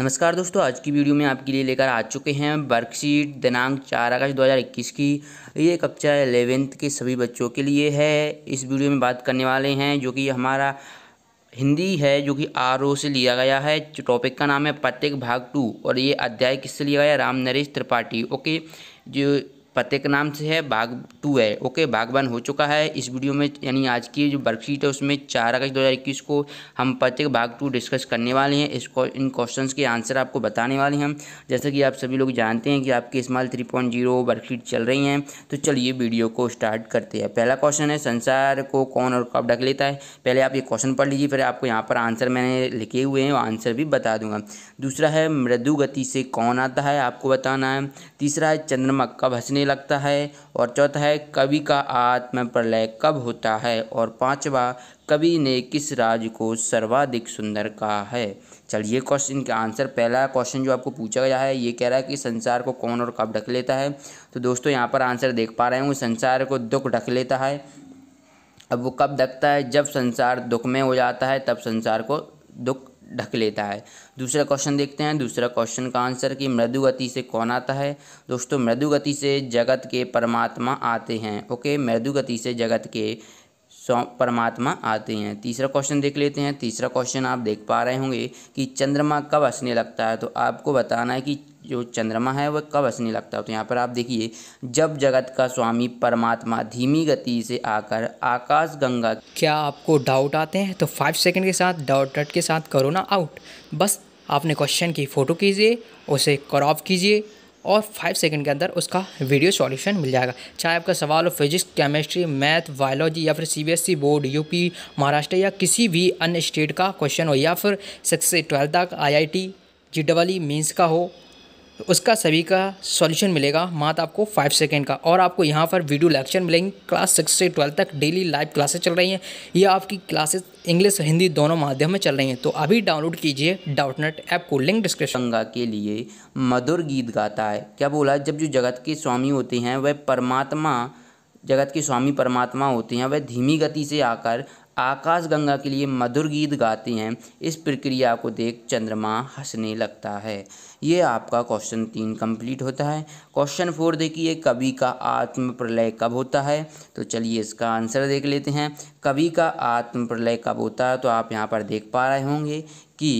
नमस्कार दोस्तों आज की वीडियो में आपके लिए लेकर आ चुके हैं वर्कशीट दिनांक चार अगस्त 2021 की ये कक्षा एलेवेंथ के सभी बच्चों के लिए है इस वीडियो में बात करने वाले हैं जो कि हमारा हिंदी है जो कि आर ओ से लिया गया है टॉपिक का नाम है प्रत्येक भाग टू और ये अध्याय किससे लिया गया राम नरेश त्रिपाठी ओके जो पते के नाम से है भाग टू है ओके भाग वन हो चुका है इस वीडियो में यानी आज की जो वर्कशीट है उसमें चार अगस्त दो हज़ार इक्कीस को हम पते के भाग टू डिस्कस करने वाले हैं इस इन क्वेश्चन के आंसर आपको बताने वाले हैं हम जैसे कि आप सभी लोग जानते हैं कि आपके small three point zero worksheet चल रही हैं तो चलिए वीडियो को स्टार्ट करते हैं पहला क्वेश्चन है संसार को कौन और कब ढक लेता है पहले आप ये क्वेश्चन पढ़ लीजिए फिर आपको यहाँ पर आंसर मैंने लिखे हुए हैं आंसर भी बता दूंगा दूसरा है मृदु गति से कौन आता है आपको बताना है तीसरा है चंद्रमा कब हंसने लगता है और चौथा है कवि का आत्म प्रलय कब होता है और पांचवा कवि ने किस राज्य को सर्वाधिक सुंदर कहा है चलिए क्वेश्चन का आंसर पहला क्वेश्चन जो आपको पूछा गया है ये कह रहा है कि संसार को कौन और कब ढक लेता है तो दोस्तों यहाँ पर आंसर देख पा रहे होंगे संसार को दुख ढक लेता है अब वो कब ढकता है जब संसार दुख में हो जाता है तब संसार को दुख ढक लेता है दूसरा क्वेश्चन देखते हैं दूसरा क्वेश्चन का आंसर कि मृदु गति से कौन आता है दोस्तों मृदु गति से जगत के परमात्मा आते हैं ओके मृदु गति से जगत के परमात्मा आते हैं तीसरा क्वेश्चन देख लेते हैं तीसरा क्वेश्चन आप देख पा रहे होंगे कि चंद्रमा कब हंसने लगता है तो आपको बताना है कि जो चंद्रमा है वह कब हंसने लगता है तो यहाँ पर आप देखिए जब जगत का स्वामी परमात्मा धीमी गति से आकर आकाश गंगा क्या आपको डाउट आते हैं तो फाइव सेकेंड के साथ डाउट डट के साथ करो ना आउट बस आपने क्वेश्चन की फ़ोटो कीजिए उसे क्रॉप कीजिए और फाइव सेकंड के अंदर उसका वीडियो सॉल्यूशन मिल जाएगा चाहे आपका सवाल हो फिजिक्स केमिस्ट्री मैथ बायोलॉजी या फिर सीबीएसई बोर्ड यूपी महाराष्ट्र या किसी भी अन्य स्टेट का क्वेश्चन हो या फिर सिक्स से ट्वेल्थ तक IIT JEE double E means का हो उसका सभी का सॉल्यूशन मिलेगा मात्र आपको फाइव सेकेंड का और आपको यहाँ पर वीडियो लेक्चर मिलेंगे क्लास सिक्स से ट्वेल्व तक डेली लाइव क्लासेस चल रही हैं ये आपकी क्लासेस इंग्लिश और हिंदी दोनों माध्यम में चल रही हैं तो अभी डाउनलोड कीजिए डाउटनेट ऐप को लिंक डिस्क्रिप्शन के लिए मधुर गीत गाता है क्या बोला जब जो जगत के स्वामी होते हैं वह परमात्मा जगत के स्वामी परमात्मा होते हैं वह धीमी गति से आकर आकाशगंगा के लिए मधुर गीत गाते हैं इस प्रक्रिया को देख चंद्रमा हंसने लगता है ये आपका क्वेश्चन तीन कंप्लीट होता है क्वेश्चन फोर देखिए कवि का आत्म प्रलय कब होता है तो चलिए इसका आंसर देख लेते हैं कवि का आत्म प्रलय कब होता है तो आप यहाँ पर देख पा रहे होंगे कि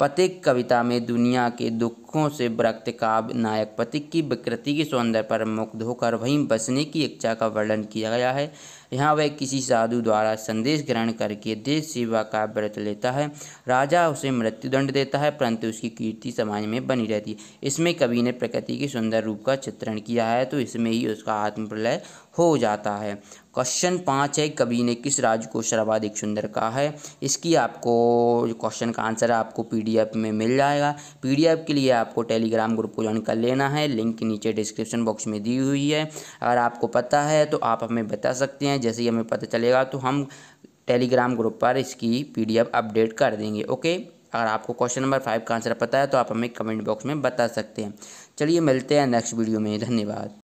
पतिक कविता में दुनिया के दुख आंखों से व्रक्त काव्य नायक पति की विकृति के सौंदर्य पर मुग्ध होकर वहीं बसने की इच्छा का वर्णन किया गया है यहाँ वह किसी साधु द्वारा संदेश ग्रहण करके देश सेवा का व्रत लेता है राजा उसे मृत्युदंड देता है परंतु उसकी कीर्ति समाज में बनी रहती है इसमें कवि ने प्रकृति के सुंदर रूप का चित्रण किया है तो इसमें ही उसका आत्मप्रलय हो जाता है क्वेश्चन पाँच है कवि ने किस राज्य को सर्वाधिक सुंदर कहा है इसकी आपको क्वेश्चन का आंसर आपको पी में मिल जाएगा पी के लिए आप आपको टेलीग्राम ग्रुप को ज्वाइन कर लेना है लिंक नीचे डिस्क्रिप्शन बॉक्स में दी हुई है अगर आपको पता है तो आप हमें बता सकते हैं जैसे ही हमें पता चलेगा तो हम टेलीग्राम ग्रुप पर इसकी पी अपडेट कर देंगे ओके अगर आपको क्वेश्चन नंबर फाइव का आंसर पता है तो आप हमें कमेंट बॉक्स में बता सकते हैं चलिए मिलते हैं नेक्स्ट वीडियो में धन्यवाद